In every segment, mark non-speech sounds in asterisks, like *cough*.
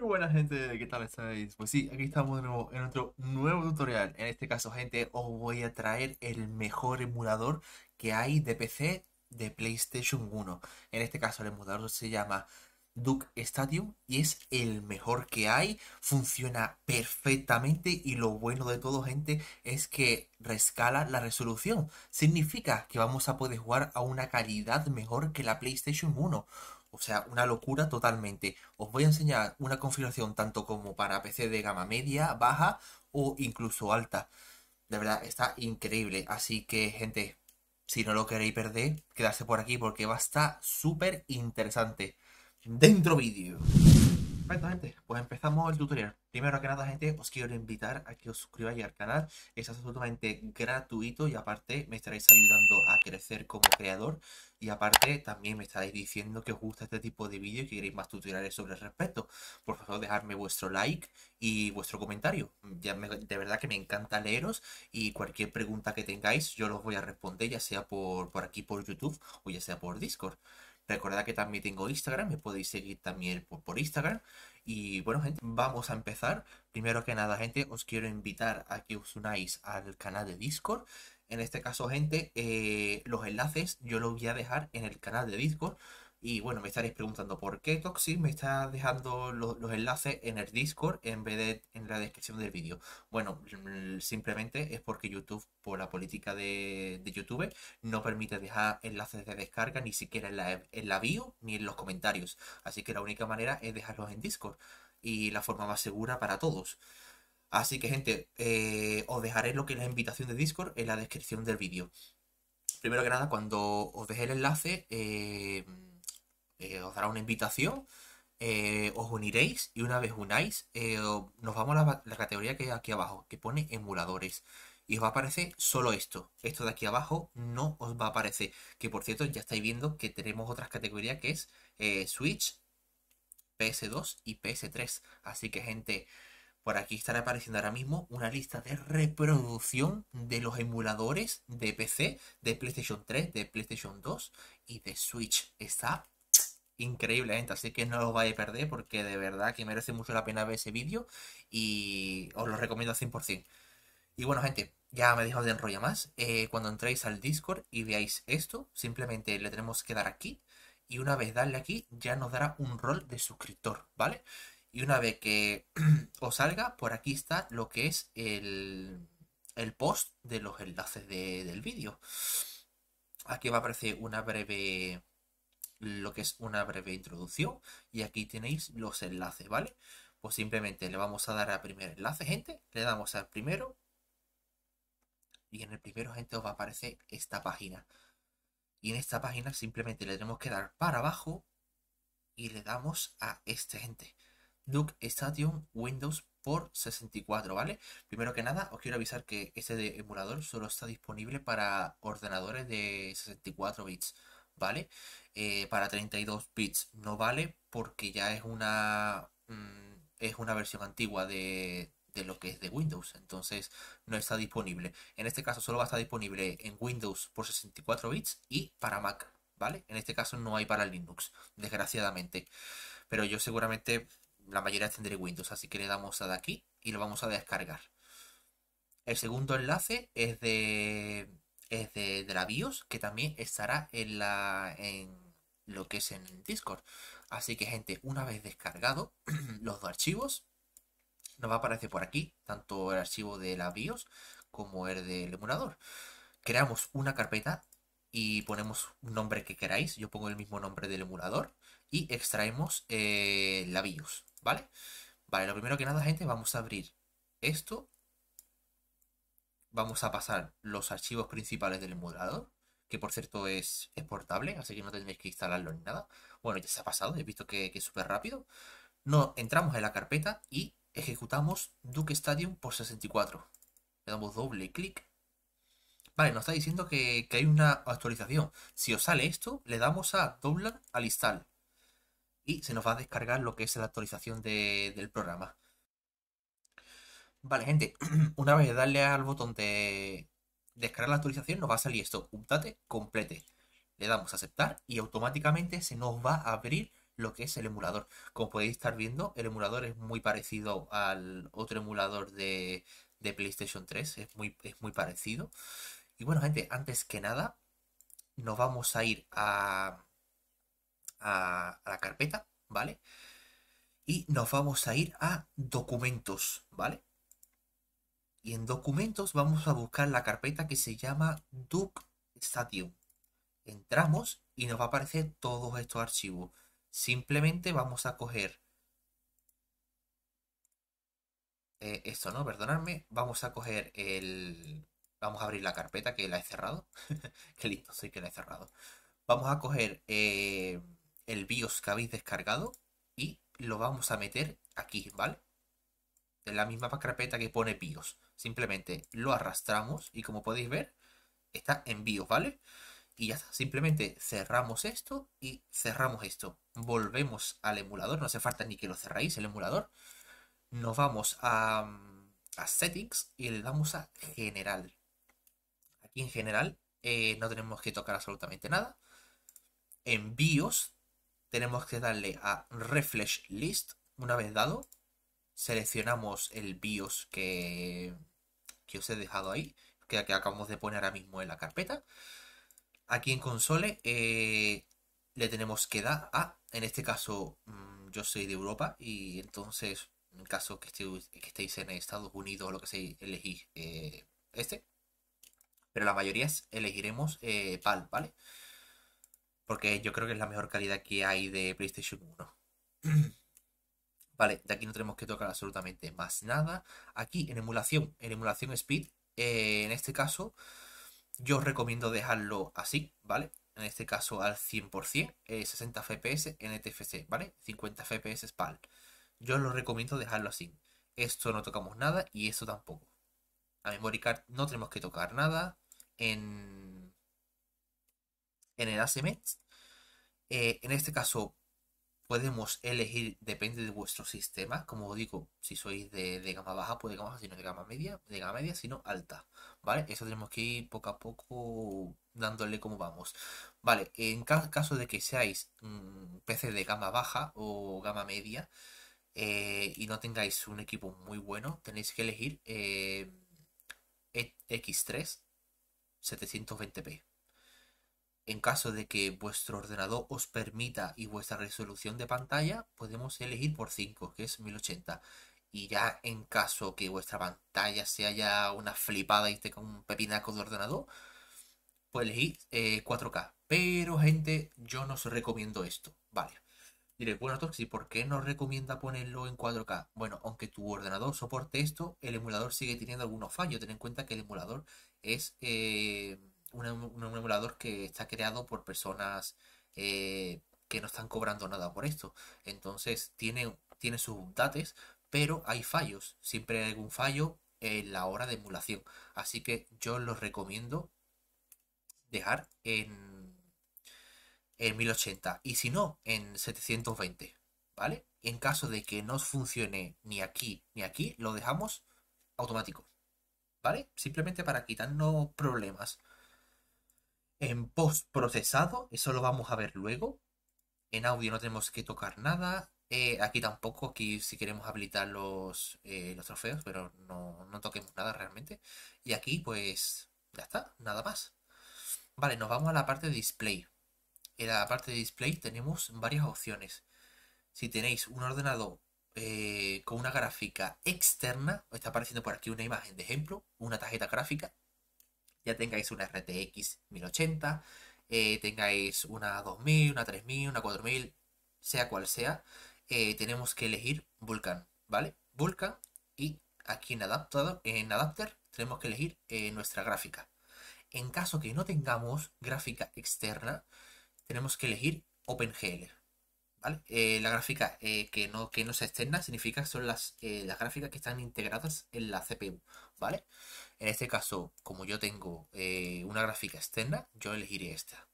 Muy buena gente, ¿qué tal estáis? Pues sí, aquí estamos de nuevo en otro nuevo tutorial. En este caso, gente, os voy a traer el mejor emulador que hay de PC de PlayStation 1. En este caso, el emulador se llama Duke Stadium y es el mejor que hay, funciona perfectamente y lo bueno de todo gente es que rescala la resolución, significa que vamos a poder jugar a una calidad mejor que la PlayStation 1. O sea, una locura totalmente. Os voy a enseñar una configuración tanto como para PC de gama media, baja o incluso alta. De verdad, está increíble. Así que, gente, si no lo queréis perder, quedarse por aquí porque va a estar súper interesante. Dentro vídeo. Perfecto gente, pues empezamos el tutorial. Primero que nada gente, os quiero invitar a que os suscribáis al canal, es absolutamente gratuito y aparte me estaréis ayudando a crecer como creador y aparte también me estaréis diciendo que os gusta este tipo de vídeos y que queréis más tutoriales sobre el respecto. Por favor dejadme vuestro like y vuestro comentario, de verdad que me encanta leeros y cualquier pregunta que tengáis yo los voy a responder ya sea por, por aquí por YouTube o ya sea por Discord. Recordad que también tengo Instagram, me podéis seguir también por, Instagram. Y bueno, gente, vamos a empezar. Primero que nada, gente, os quiero invitar a que os unáis al canal de Discord. En este caso, gente, eh, los enlaces yo los voy a dejar en el canal de Discord y bueno, me estaréis preguntando por qué Toxic me está dejando los, enlaces en el Discord en vez de en la descripción del vídeo. Bueno, mm, simplemente es porque YouTube, por la política de, YouTube, no permite dejar enlaces de descarga ni siquiera en la, bio ni en los comentarios. Así que la única manera es dejarlos en Discord. Y la forma más segura para todos. Así que gente, eh, os dejaré lo que es la invitación de Discord en la descripción del vídeo. Primero que nada, cuando os dejé el enlace... Eh, eh, os dará una invitación, eh, os uniréis y una vez unáis, eh, nos vamos a la, categoría que hay aquí abajo, que pone emuladores. Y os va a aparecer solo esto. Esto de aquí abajo no os va a aparecer. Que por cierto, ya estáis viendo que tenemos otras categorías que es Switch, PS2 y PS3. Así que, gente, por aquí estará apareciendo ahora mismo una lista de reproducción de los emuladores de PC, de PlayStation 3, de PlayStation 2 y de Switch. Está increíble, gente. Así que no os vais a perder porque de verdad que merece mucho la pena ver ese vídeo y os lo recomiendo al 100%. Y bueno, gente, ya me dejado de enrolla más. Eh, cuando entréis al Discord y veáis esto, simplemente le tenemos que dar aquí. Y una vez darle aquí, ya nos dará un rol de suscriptor, ¿vale? Y una vez que *clears throat* os salga, por aquí está lo que es el, el post de los enlaces del vídeo. Aquí va a aparecer una breve lo que es una breve introducción y aquí tenéis los enlaces, ¿vale? Pues simplemente le vamos a dar al primer enlace, gente, le damos al primero y en el primero, gente, os va a aparecer esta página. Y en esta página simplemente le tenemos que dar para abajo y le damos a este, gente. Duke Station Windows por 64, ¿vale? Primero que nada, os quiero avisar que este emulador solo está disponible para ordenadores de 64 bits. ¿vale? Eh, para 32 bits no vale porque ya es una, mm, es una versión antigua de, de lo que es de Windows, entonces no está disponible. En este caso solo va a estar disponible en Windows por 64 bits y para Mac, ¿vale? En este caso no hay para Linux, desgraciadamente. Pero yo seguramente la mayoría tendré Windows, así que le damos a de aquí y lo vamos a descargar. El segundo enlace es de es de, la BIOS, que también estará en, la, en lo que es en Discord. Así que, gente, una vez descargado *clears throat* los dos archivos, nos va a aparecer por aquí, tanto el archivo de la BIOS como el del emulador. Creamos una carpeta y ponemos un nombre que queráis. Yo pongo el mismo nombre del emulador y extraemos eh, la BIOS, ¿vale? Vale, lo primero que nada, gente, vamos a abrir esto vamos a pasar los archivos principales del emulador, que por cierto es exportable, así que no tendréis que instalarlo ni nada. Bueno, ya se ha pasado, he visto que, es súper rápido. entramos en la carpeta y ejecutamos Duke Stadium por 64. Le damos doble clic. Vale, nos está diciendo que, hay una actualización. Si os sale esto, le damos a doblar al install. Y se nos va a descargar lo que es la actualización del programa. Vale, gente, *clears throat* una vez darle al botón de descargar la actualización, nos va a salir esto, update complete. Le damos a aceptar y automáticamente se nos va a abrir lo que es el emulador. Como podéis estar viendo, el emulador es muy parecido al otro emulador de, PlayStation 3, es muy, muy parecido. Y bueno, gente, antes que nada, nos vamos a ir a, a la carpeta, ¿vale? Y nos vamos a ir a documentos, ¿vale? Y en documentos vamos a buscar la carpeta que se llama Duke Stadium. Entramos y nos va a aparecer todos estos archivos. Simplemente vamos a coger eh, esto, ¿no? Perdonadme. Vamos a coger el... Vamos a abrir la carpeta que la he cerrado. *laughs* Qué lindo soy que la he cerrado. Vamos a coger eh, el BIOS que habéis descargado y lo vamos a meter aquí, ¿vale? En la misma carpeta que pone BIOS. Simplemente lo arrastramos y como podéis ver, está en BIOS, ¿vale? Y ya está, simplemente cerramos esto y cerramos esto. Volvemos al emulador, no hace falta ni que lo cerráis el emulador. Nos vamos a, Settings y le damos a General. Aquí en General eh, no tenemos que tocar absolutamente nada. Envíos. tenemos que darle a Refresh List. Una vez dado, seleccionamos el BIOS que, os he dejado ahí, que, acabamos de poner ahora mismo en la carpeta. Aquí en console eh, le tenemos que dar a, en este caso mm, yo soy de Europa y entonces en caso que, estéis en Estados Unidos o lo que sea, elegís eh, este. Pero la mayoría elegiremos eh, PAL, ¿vale? Porque yo creo que es la mejor calidad que hay de PlayStation 1. *clears throat* Vale, de aquí no tenemos que tocar absolutamente más nada. Aquí en emulación, en emulación speed, eh, en este caso, yo os recomiendo dejarlo así, ¿vale? En este caso al 100%, 60 FPS en NTFC, e ¿vale? 50 FPS Spal. Yo os lo recomiendo dejarlo así. Esto no tocamos nada y esto tampoco. A Memory Card no tenemos que tocar nada. En, en el ASMET. Eh, en este caso, podemos elegir, depende de vuestro sistema, como os digo, si sois de, gama baja, puede de gama baja, si no de gama media, de gama media, sino alta, ¿vale? Eso tenemos que ir poco a poco dándole como vamos, ¿vale? En caso de que seáis un mm, PC de gama baja o gama media eh, y no tengáis un equipo muy bueno, tenéis que elegir eh, e X3 720p, en caso de que vuestro ordenador os permita y vuestra resolución de pantalla, podemos elegir por 5, que es 1080. Y ya en caso que vuestra pantalla sea ya una flipada y esté con un pepinaco de ordenador, pues elegir eh, 4K. Pero gente, yo no os recomiendo esto, ¿vale? Diréis, bueno Toxi, ¿por qué no recomienda ponerlo en 4K? Bueno, aunque tu ordenador soporte esto, el emulador sigue teniendo algunos fallos. Ten en cuenta que el emulador es... Eh, un, emulador que está creado por personas eh, que no están cobrando nada por esto. Entonces tiene, tiene sus bondades, pero hay fallos. Siempre hay algún fallo en la hora de emulación. Así que yo los recomiendo dejar en, en 1080 y si no, en 720. ¿Vale? En caso de que no funcione ni aquí ni aquí, lo dejamos automático. ¿Vale? Simplemente para quitarnos problemas en post procesado, eso lo vamos a ver luego. En audio no tenemos que tocar nada. Eh, aquí tampoco, aquí si queremos habilitar los, eh, los trofeos, pero no, toquemos nada realmente. Y aquí pues ya está, nada más. Vale, nos vamos a la parte de display. En la parte de display tenemos varias opciones. Si tenéis un ordenador eh, con una gráfica externa, está apareciendo por aquí una imagen de ejemplo, una tarjeta gráfica ya tengáis una RTX 1080, eh, tengáis una 2000, una 3000, una 4000, sea cual sea, eh, tenemos que elegir Vulkan, ¿vale? Vulkan y aquí en, en adapter tenemos que elegir eh, nuestra gráfica. En caso que no tengamos gráfica externa, tenemos que elegir OpenGL. ¿vale? la gráfica que, no, que no sea externa significa que son las, las gráficas que están integradas en la CPU. ¿vale? En este caso, como yo tengo eh, una gráfica externa, yo elegiré esta.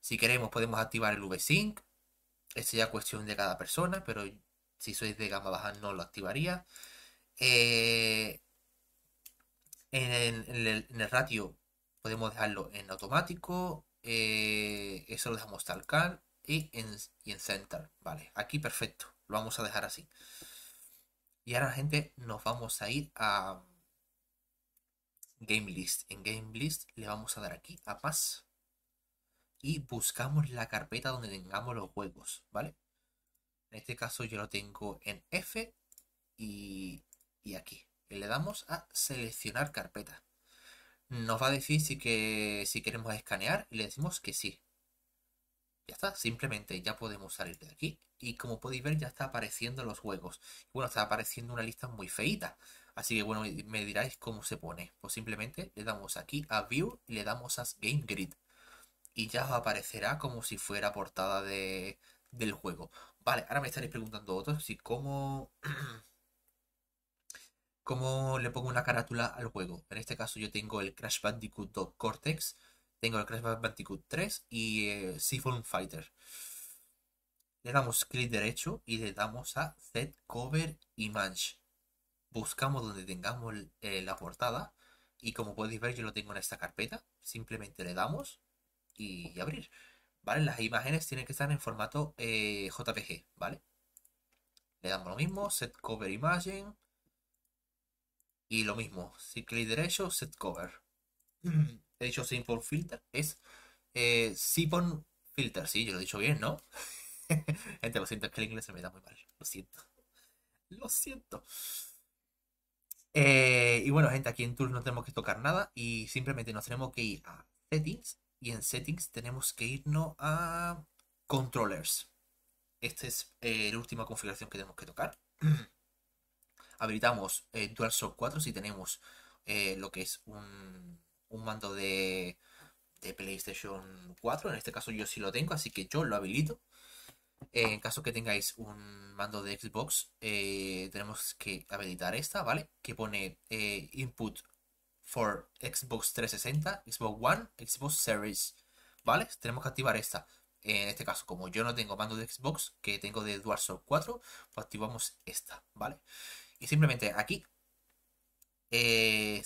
Si queremos podemos activar el VSync. Es ya es cuestión de cada persona, pero si sois de gama baja no lo activaría. Eh, en, el, ratio podemos dejarlo en automático. Eh, eso lo dejamos tal cual. Y en, y en center. Vale, aquí perfecto. Lo vamos a dejar así. Y ahora, gente, nos vamos a ir a game list. En game list le vamos a dar aquí a paz y buscamos la carpeta donde tengamos los juegos, ¿vale? En este caso yo lo tengo en F y, y aquí. le damos a seleccionar carpeta. Nos va a decir si, que, si queremos escanear y le decimos que sí. Ya está, simplemente ya podemos salir de aquí. Y como podéis ver ya está apareciendo los juegos. Bueno, está apareciendo una lista muy feita. Así que bueno, me diráis cómo se pone. Pues simplemente le damos aquí a View y le damos a Game Grid. Y ya aparecerá como si fuera portada del juego. Vale, ahora me estaréis preguntando otros si cómo... *clears throat* ¿Cómo le pongo una carátula al juego? En este caso yo tengo el Crash Bandicoot 2 Cortex, tengo el Crash Bandicoot 3 y eh, Seafoam Fighter. Le damos clic derecho y le damos a Set Cover Image buscamos donde tengamos eh, la portada y como podéis ver yo lo tengo en esta carpeta, simplemente le damos y abrir. ¿Vale? Las imágenes tienen que estar en formato eh, JPG, ¿vale? Le damos lo mismo, set cover imagen y lo mismo, si clic derecho, set cover. Mm. He dicho simple filter, es eh, filter, sí, yo lo he dicho bien, ¿no? *laughs* Gente, lo siento, es que el inglés se me da muy mal, lo siento. Lo siento. Eh, y bueno, gente, aquí en Tools no tenemos que tocar nada y simplemente nos tenemos que ir a Settings y en Settings tenemos que irnos a Controllers. Esta es eh, la última configuración que tenemos que tocar. *clears throat* Habilitamos eh, DualShock 4 si tenemos lo que es un, mando de, de PlayStation 4. En este caso yo sí lo tengo, así que yo lo habilito en caso que tengáis un mando de Xbox, eh, tenemos que habilitar esta, ¿vale? Que pone eh, input for Xbox 360, Xbox One, Xbox Series, ¿vale? Tenemos que activar esta. En este caso, como yo no tengo mando de Xbox, que tengo de DualShock 4, pues activamos esta, ¿vale? Y simplemente aquí eh,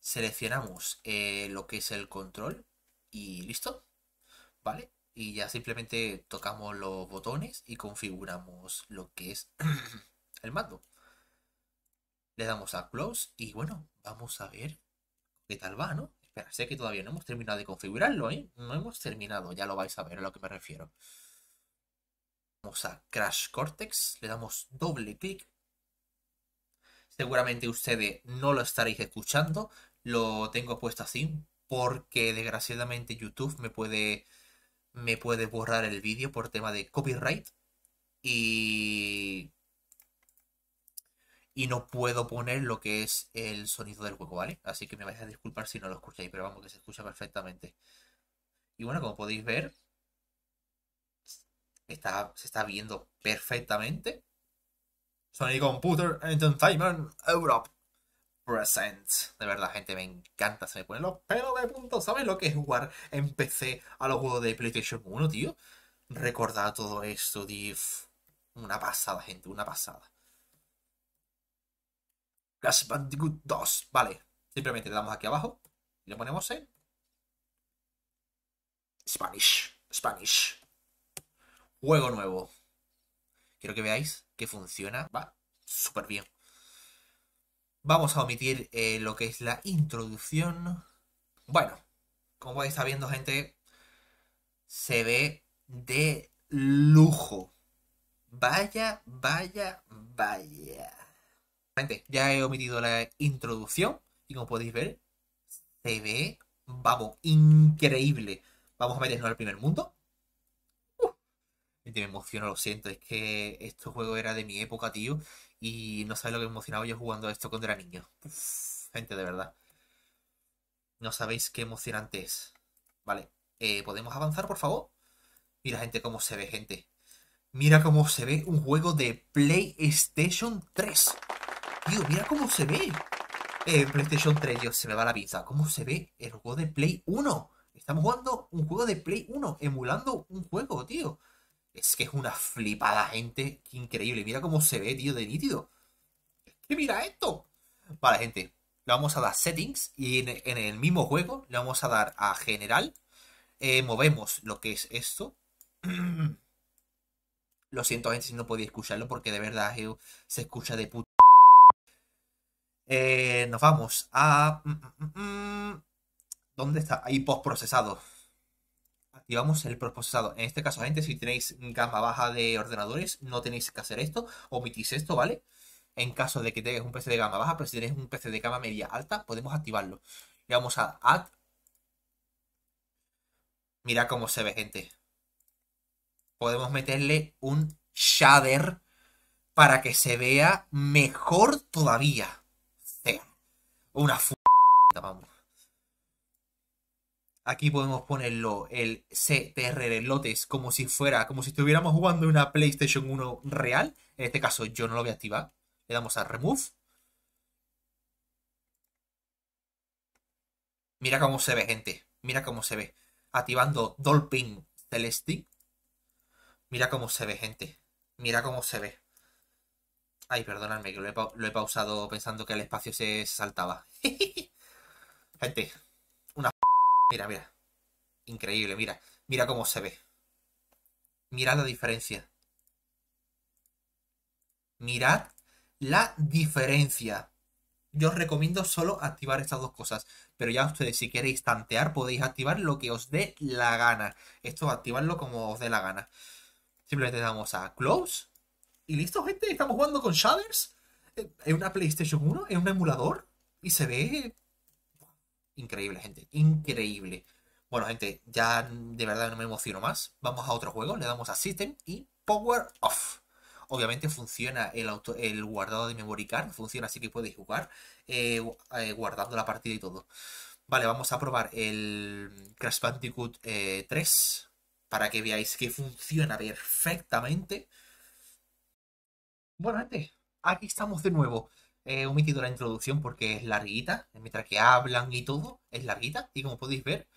seleccionamos lo que es el control y listo, ¿vale? y ya simplemente tocamos los botones y configuramos lo que es *clears throat* el mando. Le damos a close y bueno, vamos a ver qué tal va, ¿no? Espera, sé que todavía no hemos terminado de configurarlo, ¿eh? No hemos terminado, ya lo vais a ver a lo que me refiero. Vamos a Crash Cortex, le damos doble clic. Seguramente ustedes no lo estaréis escuchando, lo tengo puesto así porque desgraciadamente YouTube me puede me puede borrar el vídeo por tema de copyright y y no puedo poner lo que es el sonido del juego, ¿vale? Así que me vais a disculpar si no lo escucháis, pero vamos, que se escucha perfectamente. Y bueno, como podéis ver, está, se está viendo perfectamente. Sony Computer Entertainment Europe. Present, De verdad, gente, me encanta. Se me ponen los pelos de punto, ¿Sabes lo que es jugar en PC a los juegos de PlayStation 1, tío? Recordar todo esto, tío. Una pasada, gente, una pasada. Crash Bandicoot 2. Vale, simplemente le damos aquí abajo y le ponemos en Spanish. Spanish. Juego nuevo. Quiero que veáis que funciona. Va súper bien. Vamos a omitir eh, lo que es la introducción. Bueno, como vais sabiendo, viendo, gente, se ve de lujo. Vaya, vaya, vaya. Gente, ya he omitido la introducción y como podéis ver, se ve, vamos, increíble. Vamos a meternos al primer mundo. Uh, me emociono, lo siento, es que este juego era de mi época, tío. Y no sabéis lo que emocionaba emocionado yo jugando esto cuando era niño. gente, de verdad. No sabéis qué emocionante es. Vale. Eh, ¿Podemos avanzar, por favor? Mira, gente, cómo se ve, gente. Mira cómo se ve un juego de PlayStation 3. Tío, mira cómo se ve. eh, PlayStation 3, Dios, se me va la pizza ¿Cómo se ve el juego de Play 1? Estamos jugando un juego de Play 1, emulando un juego, tío. Es que es una flipada, gente. Qué increíble. Mira cómo se ve, tío, de nítido. Es que mira esto. Vale, gente. Le vamos a dar settings y en, el mismo juego le vamos a dar a general. Eh, movemos lo que es esto. *clears throat* lo siento, gente, si no podía escucharlo porque de verdad eh, se escucha de puta. Eh, nos vamos a... Mm, mm, mm, ¿Dónde está? Ahí post procesado. Y vamos el procesado. En este caso, gente, si tenéis gama baja de ordenadores, no tenéis que hacer esto, omitís esto, ¿vale? En caso de que tengáis un PC de gama baja, pero si tenéis un PC de gama media alta, podemos activarlo. Y vamos a Add. Mira cómo se ve, gente. Podemos meterle un shader para que se vea mejor todavía. una f... vamos. Aquí podemos ponerlo, el de lotes, como si fuera, como si estuviéramos jugando una PlayStation 1 real. En este caso yo no lo voy a activar. Le damos a Remove. Mira cómo se ve, gente. Mira cómo se ve. Activando Dolping Celesti. Mira cómo se ve, gente. Mira cómo se ve. Ay, perdonadme que lo he, lo he pausado pensando que el espacio se saltaba. *laughs* gente, Mira, mira. Increíble, mira. Mira cómo se ve. Mirad la diferencia. Mirad la diferencia. Yo os recomiendo solo activar estas dos cosas. Pero ya ustedes, si queréis tantear, podéis activar lo que os dé la gana. Esto, activarlo como os dé la gana. Simplemente damos a Close. Y listo, gente. Estamos jugando con Shaders. En una PlayStation 1, en un emulador. Y se ve Increíble, gente. Increíble. Bueno, gente, ya de verdad no me emociono más. Vamos a otro juego, le damos a System y Power Off. Obviamente funciona el, guardado de memory card, funciona así que podéis jugar eh, eh, guardando la partida y todo. Vale, vamos a probar el Crash Bandicoot 3 eh, para que veáis que funciona perfectamente. Bueno, gente, aquí estamos de nuevo he eh, omitido la introducción porque es larguita, eh, mientras que hablan y todo, es larguita, y como podéis ver,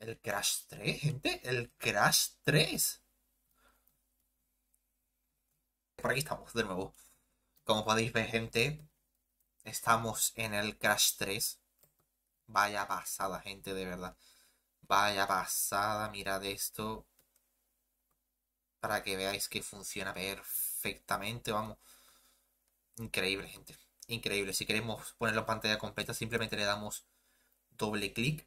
el Crash 3, gente, el Crash 3. Por aquí estamos, de nuevo. Como podéis ver, gente, estamos en el Crash 3. Vaya pasada, gente, de verdad. Vaya pasada, mirad esto. Para que veáis que funciona perfectamente, vamos. Increíble, gente. Increíble. Si queremos ponerlo en pantalla completa, simplemente le damos doble clic.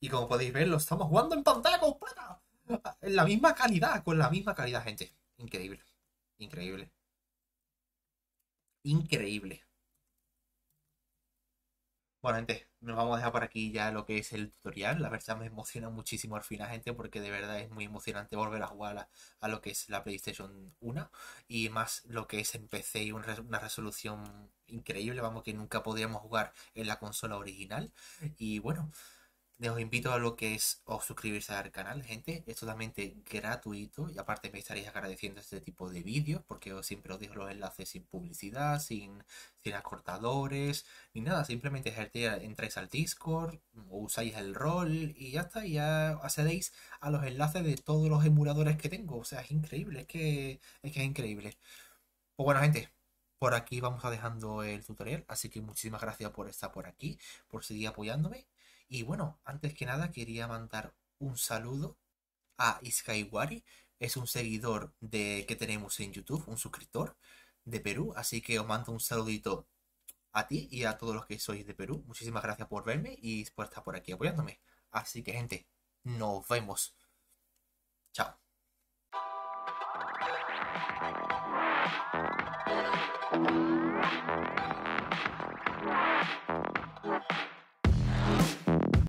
Y como podéis ver, lo estamos jugando en pantalla completa. En la misma calidad, con la misma calidad, gente. Increíble. Increíble. Increíble. Bueno, gente, nos vamos a dejar por aquí ya lo que es el tutorial. La verdad me emociona muchísimo al final, gente, porque de verdad es muy emocionante volver a jugar a, lo que es la PlayStation 1 y más lo que es en PC y una resolución increíble, vamos, que nunca podíamos jugar en la consola original. Y bueno os invito a lo que es suscribirse al canal, gente. Es totalmente gratuito y aparte me estaréis agradeciendo este tipo de vídeos porque siempre os dejo los enlaces sin publicidad, sin, sin acortadores, ni nada. Simplemente entráis al Discord, usáis el rol y ya está. Y ya accedéis a los enlaces de todos los emuladores que tengo. O sea, es increíble, es que es, es increíble. Pues bueno, gente, por aquí vamos a dejando el tutorial, así que muchísimas gracias por estar por aquí, por seguir apoyándome y bueno, antes que nada quería mandar un saludo a Wari. es un seguidor de que tenemos en YouTube, un suscriptor de Perú, así que os mando un saludito a ti y a todos los que sois de Perú. Muchísimas gracias por verme y por estar por aquí apoyándome. Así que gente, nos vemos. Chao.